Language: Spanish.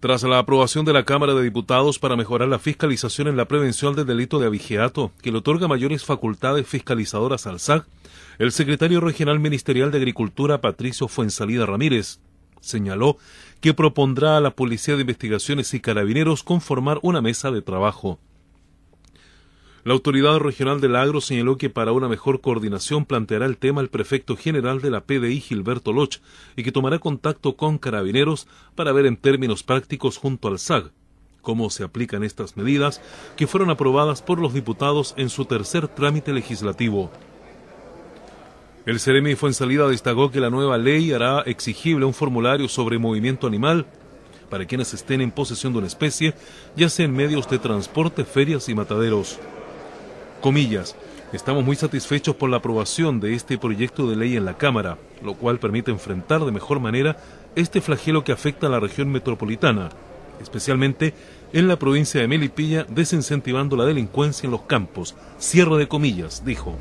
Tras la aprobación de la Cámara de Diputados para mejorar la fiscalización en la prevención del delito de abigeato, que le otorga mayores facultades fiscalizadoras al SAC, el secretario regional ministerial de Agricultura, Patricio Fuensalida Ramírez, señaló que propondrá a la Policía de Investigaciones y Carabineros conformar una mesa de trabajo. La autoridad regional del agro señaló que para una mejor coordinación planteará el tema el prefecto general de la PDI Gilberto Loch y que tomará contacto con carabineros para ver en términos prácticos junto al SAG cómo se aplican estas medidas que fueron aprobadas por los diputados en su tercer trámite legislativo. El Ceremi fue en salida destacó que la nueva ley hará exigible un formulario sobre movimiento animal para quienes estén en posesión de una especie, ya sea en medios de transporte, ferias y mataderos. Comillas, estamos muy satisfechos por la aprobación de este proyecto de ley en la Cámara, lo cual permite enfrentar de mejor manera este flagelo que afecta a la región metropolitana, especialmente en la provincia de Melipilla, desincentivando la delincuencia en los campos. Cierre de comillas, dijo.